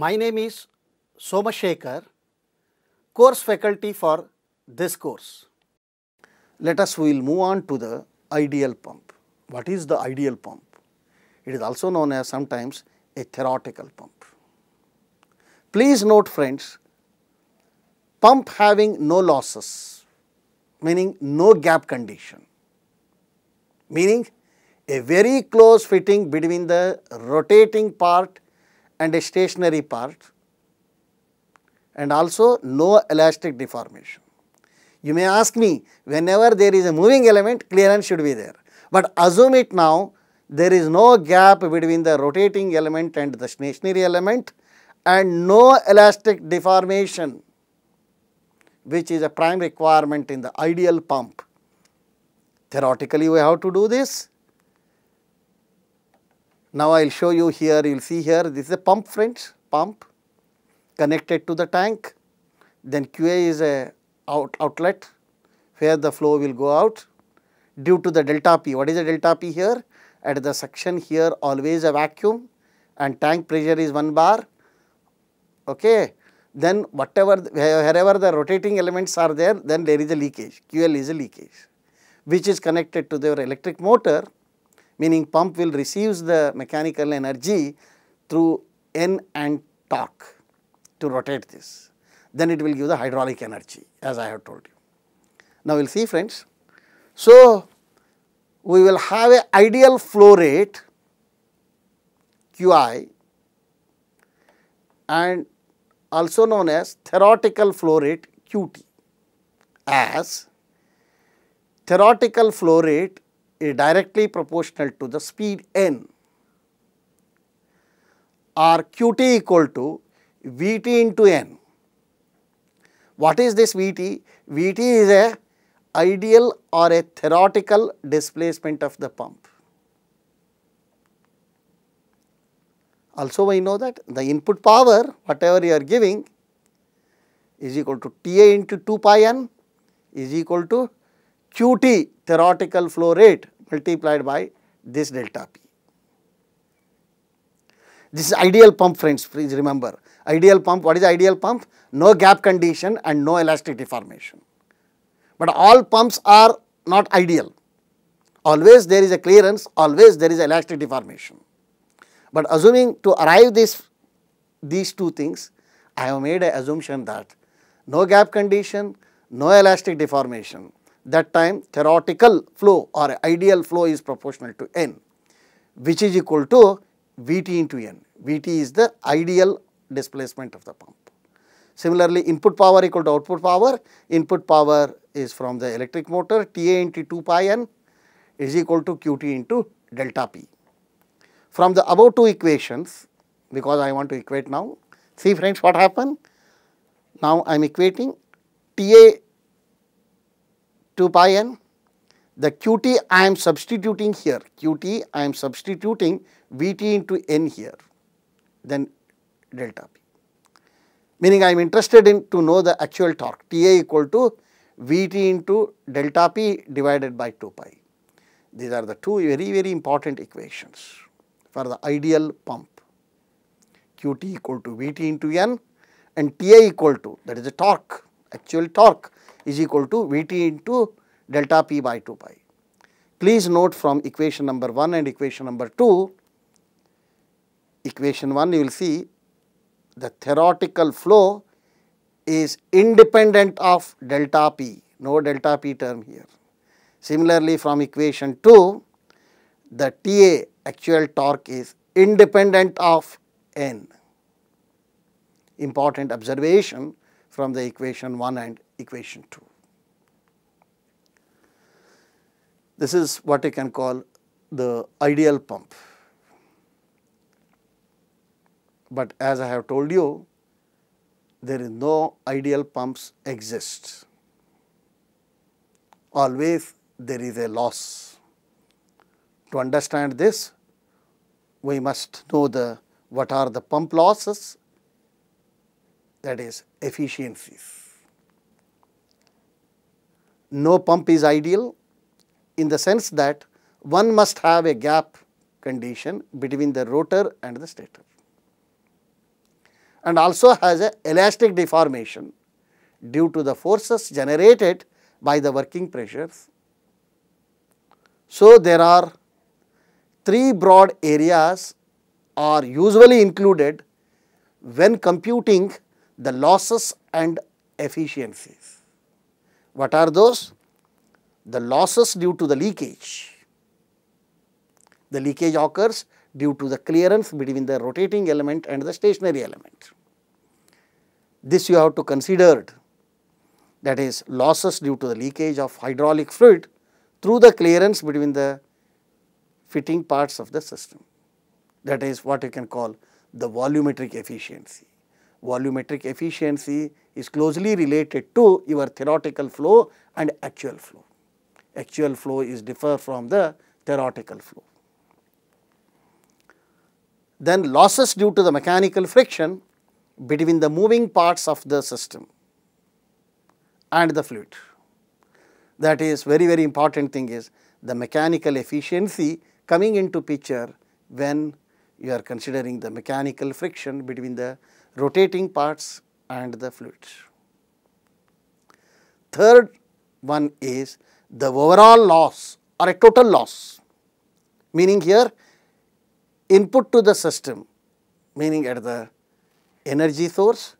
My name is Somashekhar, course faculty for this course. Let us will move on to the ideal pump. What is the ideal pump? It is also known as sometimes a theoretical pump. Please note friends, pump having no losses, meaning no gap condition, meaning a very close fitting between the rotating part and a stationary part and also no elastic deformation. You may ask me, whenever there is a moving element, clearance should be there. But assume it now, there is no gap between the rotating element and the stationary element and no elastic deformation, which is a prime requirement in the ideal pump. Theoretically, we have to do this now, I will show you here, you will see here, this is a pump friends, pump connected to the tank. Then QA is a out, outlet where the flow will go out due to the delta P. What is the delta P here? At the suction here always a vacuum and tank pressure is 1 bar. Okay. Then whatever, wherever the rotating elements are there, then there is a leakage. QL is a leakage which is connected to their electric motor meaning pump will receives the mechanical energy through N and torque to rotate this. Then it will give the hydraulic energy as I have told you. Now, we will see friends. So, we will have a ideal flow rate Qi and also known as theoretical flow rate Qt as theoretical flow rate is directly proportional to the speed n. or qt equal to vt into n. What is this vt? vt is a ideal or a theoretical displacement of the pump. Also we know that the input power whatever you are giving is equal to Ta into 2 pi n is equal to Qt theoretical flow rate multiplied by this delta P. This is ideal pump friends, please remember. Ideal pump, what is ideal pump? No gap condition and no elastic deformation. But all pumps are not ideal. Always there is a clearance, always there is elastic deformation. But assuming to arrive this, these two things, I have made an assumption that no gap condition, no elastic deformation that time theoretical flow or ideal flow is proportional to n which is equal to Vt into n. Vt is the ideal displacement of the pump. Similarly, input power equal to output power. Input power is from the electric motor Ta into 2 pi n is equal to Qt into delta P. From the above two equations, because I want to equate now, see friends what happened? Now I am equating Ta 2 pi n. The qt I am substituting here, qt I am substituting vt into n here, then delta p. Meaning I am interested in to know the actual torque, Ta equal to Vt into delta p divided by 2 pi. These are the two very, very important equations for the ideal pump. Qt equal to Vt into n and Ta equal to that is the torque, actual torque is equal to Vt into delta p by 2 pi. Please note from equation number 1 and equation number 2, equation 1 you will see the theoretical flow is independent of delta p, no delta p term here. Similarly, from equation 2, the TA actual torque is independent of n. Important observation, from the equation 1 and equation 2. This is what you can call the ideal pump. But as I have told you, there is no ideal pumps exist. Always there is a loss. To understand this, we must know the what are the pump losses that is efficiencies. No pump is ideal in the sense that one must have a gap condition between the rotor and the stator and also has a elastic deformation due to the forces generated by the working pressures. So, there are three broad areas are usually included when computing the losses and efficiencies. What are those? The losses due to the leakage. The leakage occurs due to the clearance between the rotating element and the stationary element. This you have to consider that is losses due to the leakage of hydraulic fluid through the clearance between the fitting parts of the system. That is what you can call the volumetric efficiency volumetric efficiency is closely related to your theoretical flow and actual flow. Actual flow is differ from the theoretical flow. Then losses due to the mechanical friction between the moving parts of the system and the fluid. That is very very important thing is the mechanical efficiency coming into picture when you are considering the mechanical friction between the rotating parts and the fluids. Third one is the overall loss or a total loss, meaning here input to the system, meaning at the energy source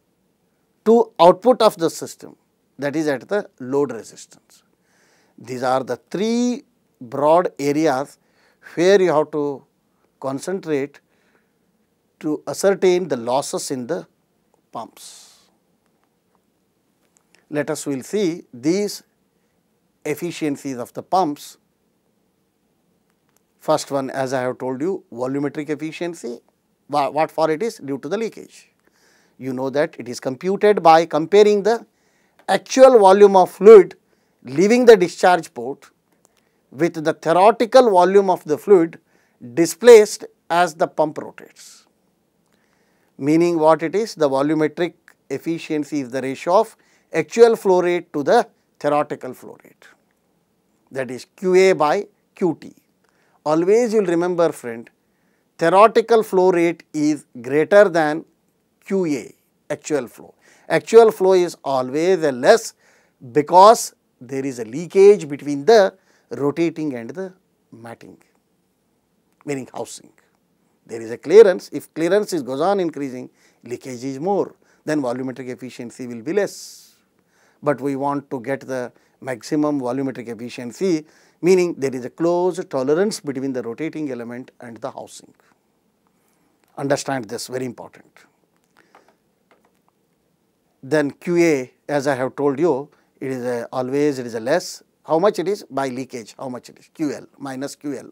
to output of the system that is at the load resistance. These are the three broad areas where you have to concentrate to ascertain the losses in the pumps. Let us will see these efficiencies of the pumps. First one as I have told you volumetric efficiency, what for it is due to the leakage. You know that it is computed by comparing the actual volume of fluid leaving the discharge port with the theoretical volume of the fluid displaced as the pump rotates meaning what it is the volumetric efficiency is the ratio of actual flow rate to the theoretical flow rate that is QA by QT. Always you will remember friend theoretical flow rate is greater than QA actual flow. Actual flow is always a less because there is a leakage between the rotating and the matting meaning housing. There is a clearance, if clearance is goes on increasing, leakage is more, then volumetric efficiency will be less. But we want to get the maximum volumetric efficiency, meaning there is a close tolerance between the rotating element and the housing. Understand this, very important. Then QA, as I have told you, it is a, always it is a less. How much it is? By leakage, how much it is? QL minus QL.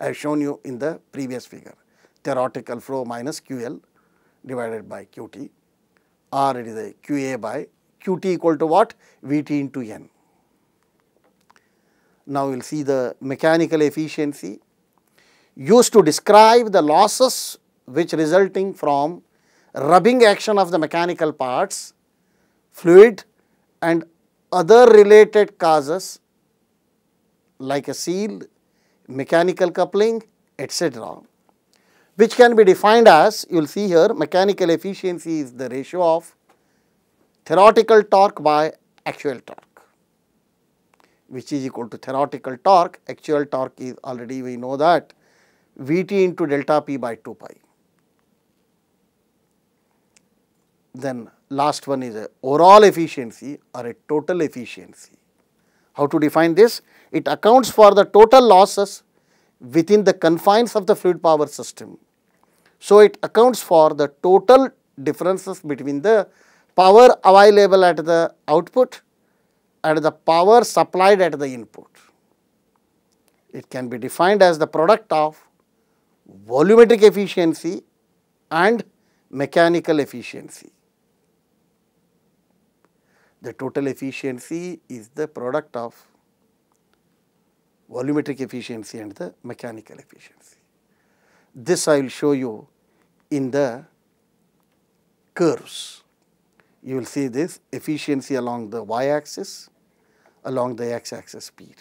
I have shown you in the previous figure theoretical flow minus QL divided by QT or it is a QA by QT equal to what? VT into N. Now, we will see the mechanical efficiency used to describe the losses which resulting from rubbing action of the mechanical parts, fluid and other related causes like a seal, mechanical coupling, etc which can be defined as, you will see here, mechanical efficiency is the ratio of theoretical torque by actual torque, which is equal to theoretical torque, actual torque is already we know that Vt into delta p by 2 pi. Then last one is a overall efficiency or a total efficiency. How to define this? It accounts for the total losses within the confines of the fluid power system so, it accounts for the total differences between the power available at the output and the power supplied at the input. It can be defined as the product of volumetric efficiency and mechanical efficiency. The total efficiency is the product of volumetric efficiency and the mechanical efficiency. This I will show you in the curves. You will see this efficiency along the y-axis, along the x-axis speed.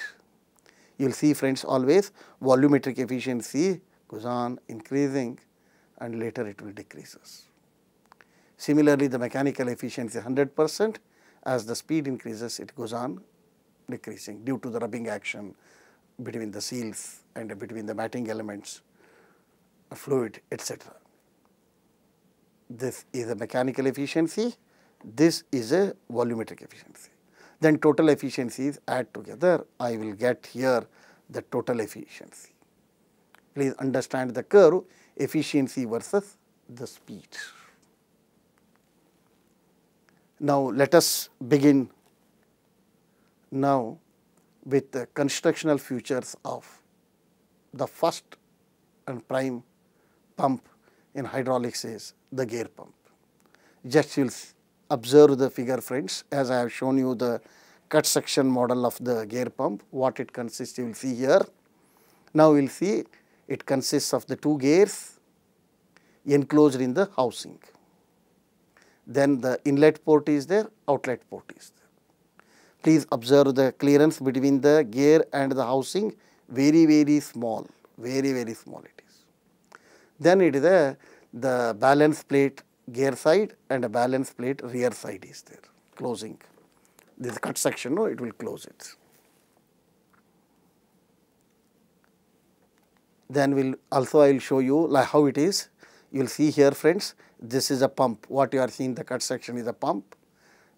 You will see friends always volumetric efficiency goes on increasing and later it will decreases. Similarly, the mechanical efficiency 100 percent as the speed increases it goes on decreasing due to the rubbing action between the seals and between the matting elements fluid, etc. This is a mechanical efficiency, this is a volumetric efficiency. Then total efficiencies add together, I will get here the total efficiency. Please understand the curve efficiency versus the speed. Now, let us begin now with the constructional features of the first and prime pump in hydraulics is the gear pump. Just you will observe the figure friends as I have shown you the cut section model of the gear pump what it consists you will see here. Now you will see it consists of the two gears enclosed in the housing. Then the inlet port is there, outlet port is there. Please observe the clearance between the gear and the housing very very small, very very small then it is a the balance plate gear side and a balance plate rear side is there closing. This cut section, no, it will close it. Then we'll also I will show you like how it is. You will see here friends, this is a pump. What you are seeing the cut section is a pump.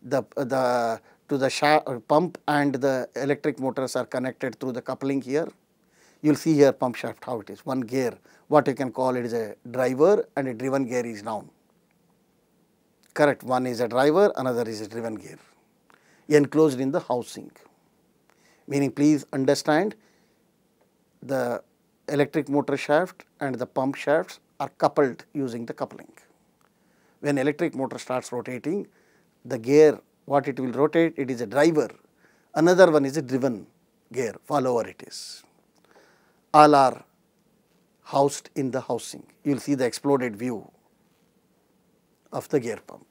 The, the to the pump and the electric motors are connected through the coupling here. You will see here pump shaft how it is, one gear what you can call it is a driver and a driven gear is noun. Correct, one is a driver, another is a driven gear enclosed in the housing. Meaning, please understand the electric motor shaft and the pump shafts are coupled using the coupling. When electric motor starts rotating, the gear what it will rotate, it is a driver, another one is a driven gear, follower it is. All are housed in the housing. You will see the exploded view of the gear pump.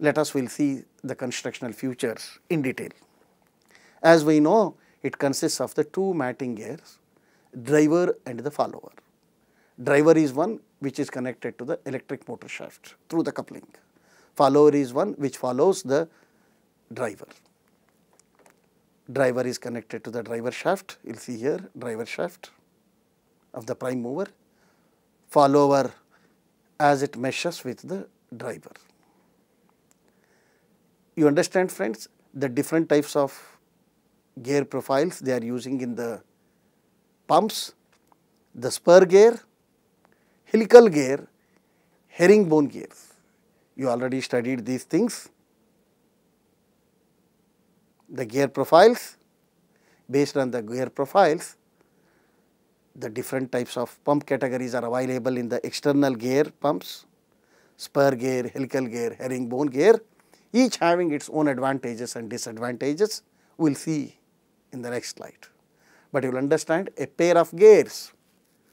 Let us will see the constructional features in detail. As we know, it consists of the two matting gears, driver and the follower. Driver is one which is connected to the electric motor shaft through the coupling. Follower is one which follows the driver. Driver is connected to the driver shaft, you will see here driver shaft of the prime mover, follower as it meshes with the driver. You understand friends the different types of gear profiles they are using in the pumps, the spur gear, helical gear, herringbone gears. You already studied these things. The gear profiles, based on the gear profiles, the different types of pump categories are available in the external gear pumps, spur gear, helical gear, herringbone gear, each having its own advantages and disadvantages, we will see in the next slide. But you will understand a pair of gears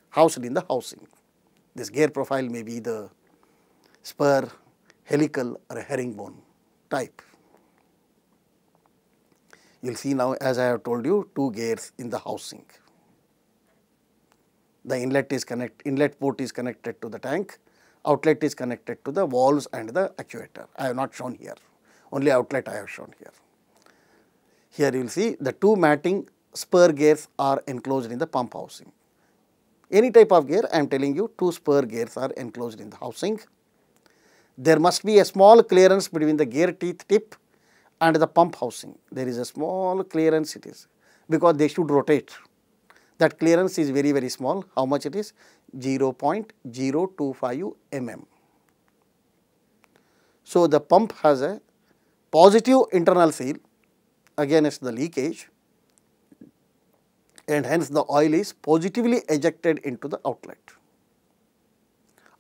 housed in the housing. This gear profile may be the spur, helical or herringbone type. You will see now as I have told you two gears in the housing the inlet is connect inlet port is connected to the tank, outlet is connected to the valves and the actuator. I have not shown here, only outlet I have shown here. Here you will see the two matting spur gears are enclosed in the pump housing. Any type of gear I am telling you two spur gears are enclosed in the housing. There must be a small clearance between the gear teeth tip and the pump housing. There is a small clearance it is because they should rotate that clearance is very very small how much it is 0.025 mm. So, the pump has a positive internal seal against the leakage and hence the oil is positively ejected into the outlet.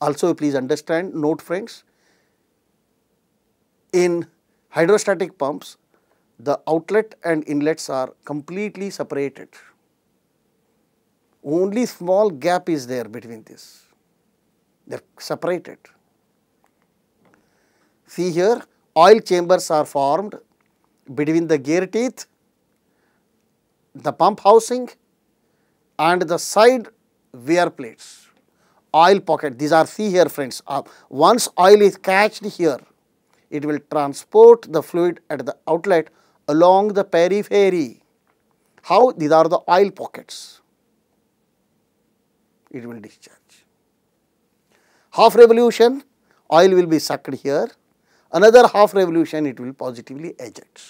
Also please understand note friends in hydrostatic pumps the outlet and inlets are completely separated only small gap is there between this. They are separated. See here, oil chambers are formed between the gear teeth, the pump housing and the side wear plates, oil pocket. These are, see here friends, uh, once oil is catched here, it will transport the fluid at the outlet along the periphery. How? These are the oil pockets it will discharge. Half revolution, oil will be sucked here, another half revolution it will positively eject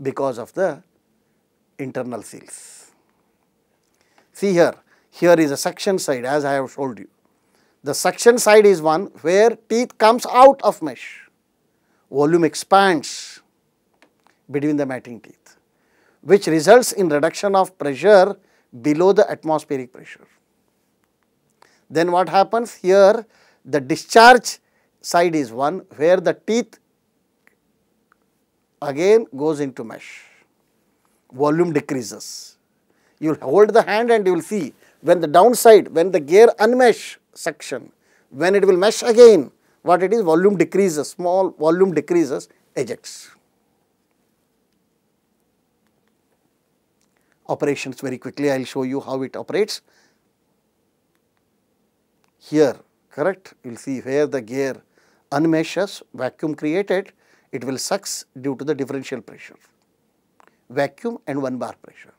because of the internal seals. See here, here is a suction side as I have told you. The suction side is one where teeth comes out of mesh, volume expands between the matting teeth, which results in reduction of pressure below the atmospheric pressure. Then what happens here the discharge side is one where the teeth again goes into mesh, volume decreases. You will hold the hand and you will see when the downside, when the gear unmesh section, when it will mesh again, what it is volume decreases, small volume decreases, ejects. operations very quickly. I will show you how it operates. Here, correct, you will see where the gear unmeshes, vacuum created, it will sucks due to the differential pressure, vacuum and one bar pressure.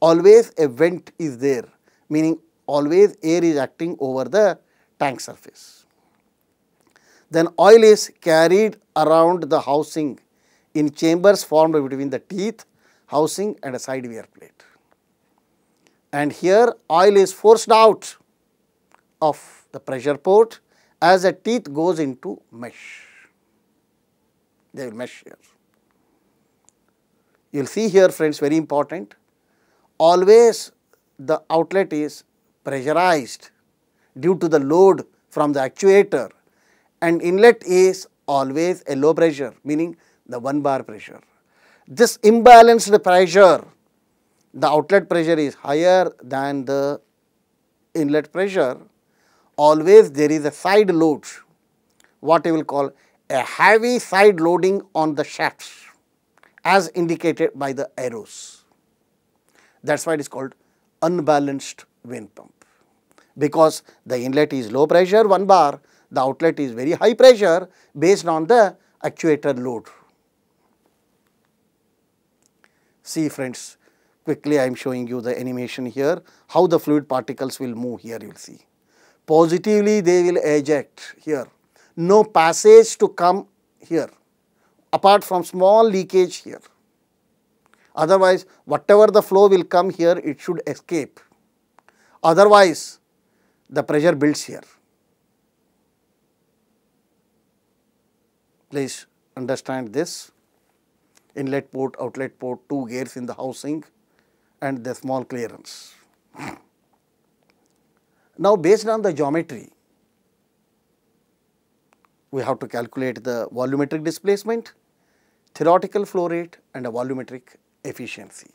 Always a vent is there, meaning always air is acting over the tank surface. Then oil is carried around the housing in chambers formed between the teeth, housing and a side wear plate and here oil is forced out of the pressure port as a teeth goes into mesh. They will mesh here. You will see here friends very important, always the outlet is pressurized due to the load from the actuator and inlet is always a low pressure meaning the 1 bar pressure. This imbalanced pressure the outlet pressure is higher than the inlet pressure, always there is a side load, what we will call a heavy side loading on the shafts as indicated by the arrows. That is why it is called unbalanced wind pump because the inlet is low pressure 1 bar, the outlet is very high pressure based on the actuator load. See friends, Quickly I am showing you the animation here, how the fluid particles will move here you will see. Positively they will eject here, no passage to come here apart from small leakage here. Otherwise, whatever the flow will come here, it should escape. Otherwise, the pressure builds here. Please understand this. Inlet port, outlet port, two gears in the housing and the small clearance. now, based on the geometry, we have to calculate the volumetric displacement, theoretical flow rate and a volumetric efficiency.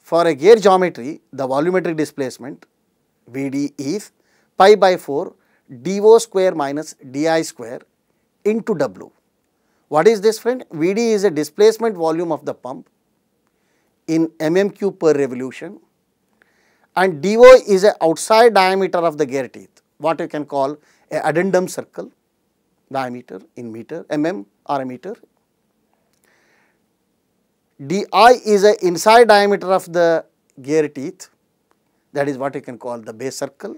For a gear geometry, the volumetric displacement Vd is pi by 4 dO square minus dI square into W. What is this friend? Vd is a displacement volume of the pump in mmq per revolution and DO is a outside diameter of the gear teeth, what you can call a addendum circle diameter in meter, mm or a meter. DI is a inside diameter of the gear teeth, that is what you can call the base circle,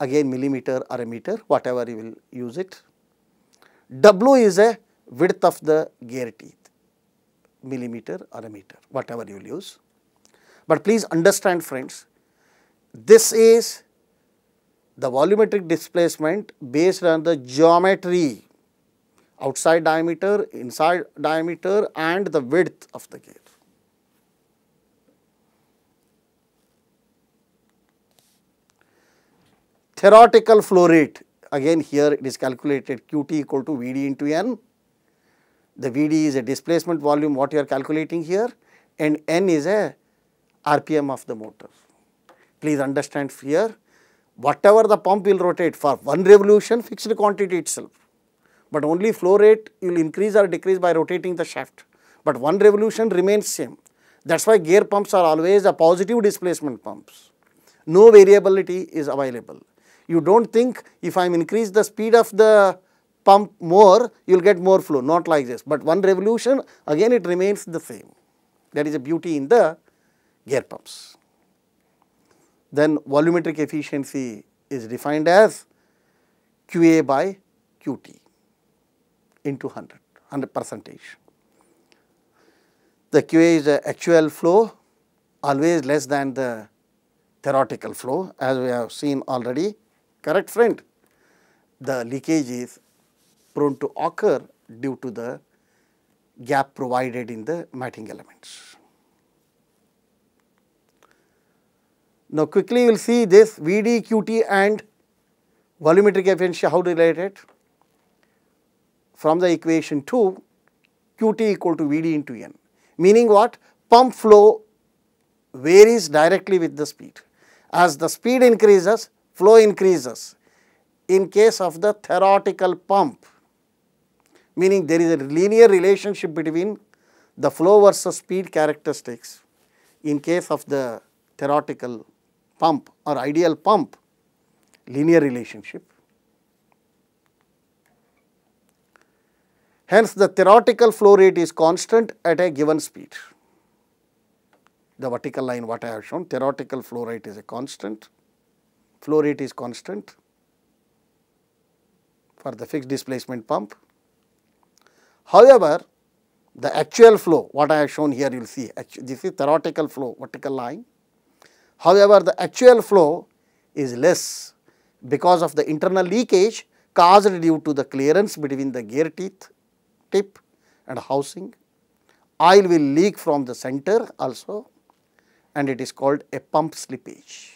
again millimeter or a meter, whatever you will use it. W is a width of the gear teeth millimeter or a meter, whatever you use. But please understand friends, this is the volumetric displacement based on the geometry, outside diameter, inside diameter and the width of the gear. Theoretical flow rate, again here it is calculated Qt equal to Vd into N the Vd is a displacement volume what you are calculating here and N is a RPM of the motor. Please understand here whatever the pump will rotate for one revolution fixed quantity itself. But only flow rate will increase or decrease by rotating the shaft. But one revolution remains same. That is why gear pumps are always a positive displacement pumps. No variability is available. You do not think if I am increase the speed of the pump more, you will get more flow, not like this. But one revolution, again it remains the same. That is a beauty in the gear pumps. Then volumetric efficiency is defined as QA by QT into 100, 100 percentage. The QA is the actual flow, always less than the theoretical flow as we have seen already. Correct friend? The leakage is prone to occur due to the gap provided in the matting elements. Now, quickly you will see this VD, QT and volumetric efficiency how related? From the equation 2, QT equal to VD into N, meaning what? Pump flow varies directly with the speed. As the speed increases, flow increases. In case of the theoretical pump, meaning there is a linear relationship between the flow versus speed characteristics in case of the theoretical pump or ideal pump linear relationship. Hence, the theoretical flow rate is constant at a given speed. The vertical line what I have shown theoretical flow rate is a constant, flow rate is constant for the fixed displacement pump However, the actual flow, what I have shown here, you will see, this is theoretical flow, vertical line. However, the actual flow is less because of the internal leakage caused due to the clearance between the gear teeth tip and housing. Oil will leak from the center also and it is called a pump slippage.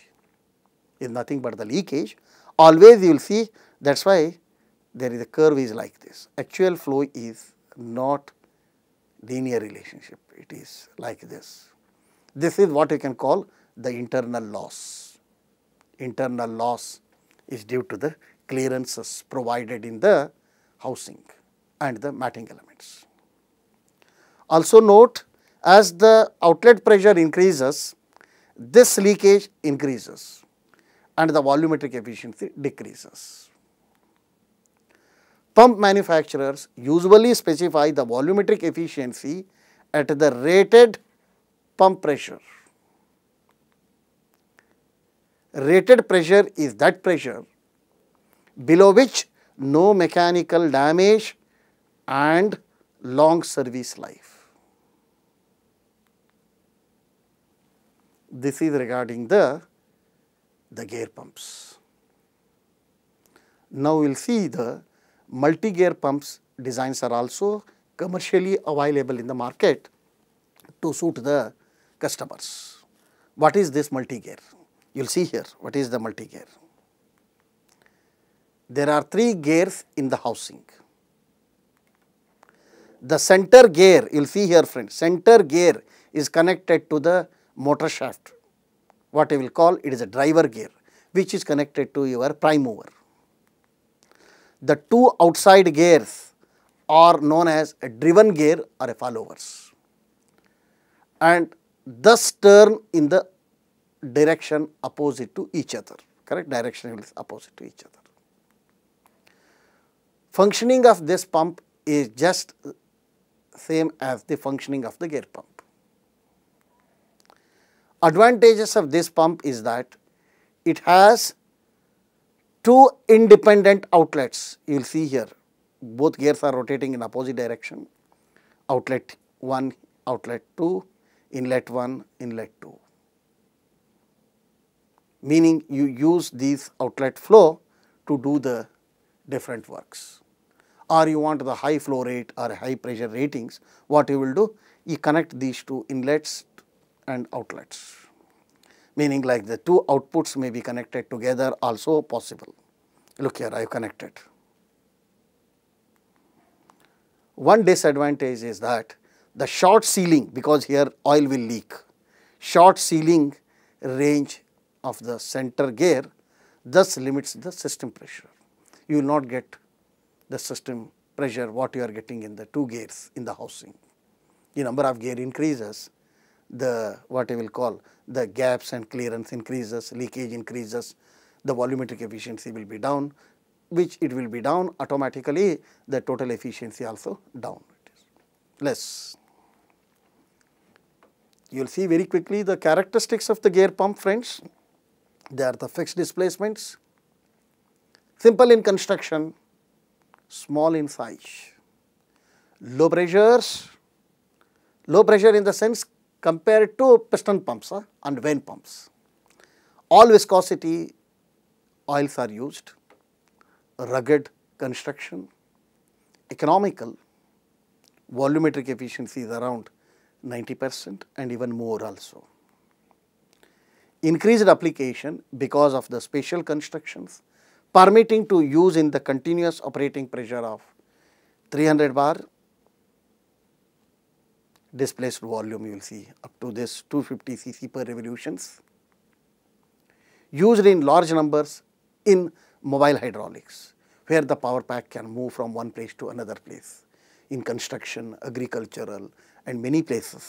Is nothing but the leakage. Always you will see that is why there is a curve is like this. Actual flow is not linear relationship, it is like this. This is what you can call the internal loss. Internal loss is due to the clearances provided in the housing and the matting elements. Also note as the outlet pressure increases, this leakage increases and the volumetric efficiency decreases pump manufacturers usually specify the volumetric efficiency at the rated pump pressure. Rated pressure is that pressure below which no mechanical damage and long service life. This is regarding the, the gear pumps. Now, we will see the multi-gear pumps designs are also commercially available in the market to suit the customers. What is this multi-gear? You will see here what is the multi-gear. There are three gears in the housing. The center gear, you will see here friends, center gear is connected to the motor shaft. What I will call it is a driver gear which is connected to your prime mover the two outside gears are known as a driven gear or a followers and thus turn in the direction opposite to each other, correct direction is opposite to each other. Functioning of this pump is just same as the functioning of the gear pump. Advantages of this pump is that it has two independent outlets you will see here. Both gears are rotating in opposite direction, outlet 1, outlet 2, inlet 1, inlet 2. Meaning you use these outlet flow to do the different works or you want the high flow rate or high pressure ratings, what you will do? You connect these two inlets and outlets meaning like the two outputs may be connected together also possible. Look here, I have connected. One disadvantage is that the short sealing, because here oil will leak, short sealing range of the center gear thus limits the system pressure. You will not get the system pressure what you are getting in the two gears in the housing. The number of gear increases, the what we will call the gaps and clearance increases, leakage increases, the volumetric efficiency will be down, which it will be down automatically the total efficiency also down it is less. You will see very quickly the characteristics of the gear pump friends, they are the fixed displacements, simple in construction, small in size, low pressures, low pressure in the sense compared to piston pumps uh, and vane pumps. All viscosity oils are used, rugged construction, economical, volumetric efficiency is around 90 percent and even more also. Increased application because of the special constructions permitting to use in the continuous operating pressure of 300 bar displaced volume you will see up to this 250 cc per revolutions used in large numbers in mobile hydraulics where the power pack can move from one place to another place in construction, agricultural and many places.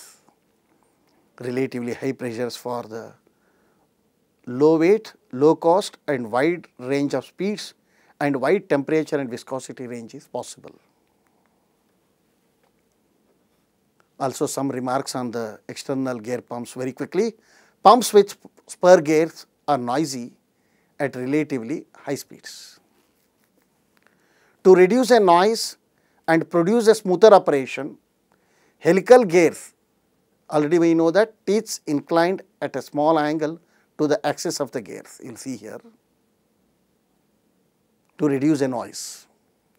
Relatively high pressures for the low weight, low cost and wide range of speeds and wide temperature and viscosity range is possible. also some remarks on the external gear pumps very quickly. Pumps with spur gears are noisy at relatively high speeds. To reduce a noise and produce a smoother operation, helical gears, already we know that teeth inclined at a small angle to the axis of the gears, you will see here, to reduce a noise.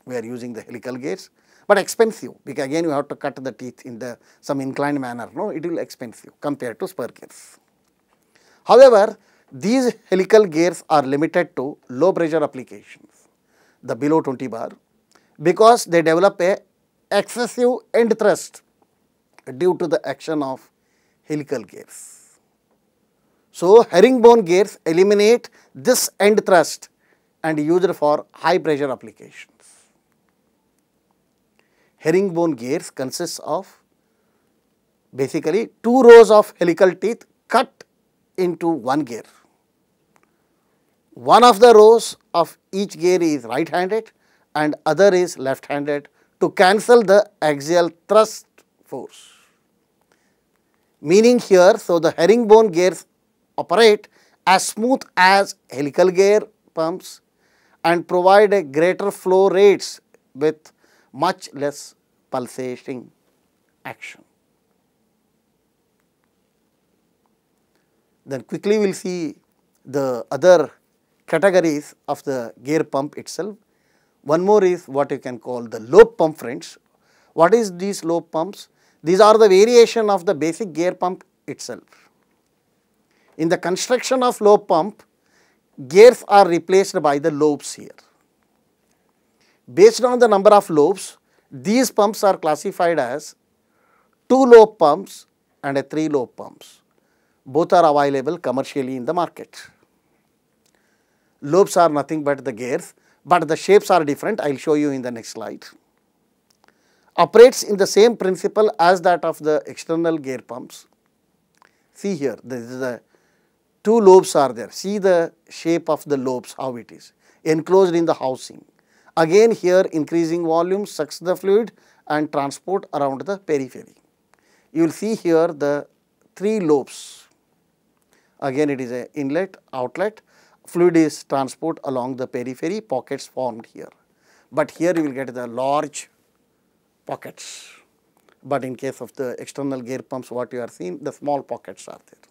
We are using the helical gears but expensive because again you have to cut the teeth in the some inclined manner, no, it will expensive compared to spur gears. However, these helical gears are limited to low pressure applications, the below 20 bar, because they develop a excessive end thrust due to the action of helical gears. So, herringbone gears eliminate this end thrust and used for high pressure application herringbone gears consists of basically two rows of helical teeth cut into one gear. One of the rows of each gear is right handed and other is left handed to cancel the axial thrust force. Meaning here, so the herringbone gears operate as smooth as helical gear pumps and provide a greater flow rates with much less pulsating action. Then quickly we will see the other categories of the gear pump itself. One more is what you can call the lobe pump friends. What is these lobe pumps? These are the variation of the basic gear pump itself. In the construction of lobe pump, gears are replaced by the lobes here. Based on the number of lobes, these pumps are classified as two lobe pumps and a three lobe pumps. Both are available commercially in the market. Lobes are nothing but the gears, but the shapes are different. I will show you in the next slide. Operates in the same principle as that of the external gear pumps. See here, this is the two lobes are there. See the shape of the lobes, how it is enclosed in the housing. Again here increasing volume sucks the fluid and transport around the periphery. You will see here the three lobes. Again it is a inlet, outlet, fluid is transport along the periphery, pockets formed here. But here you will get the large pockets. But in case of the external gear pumps what you are seeing, the small pockets are there.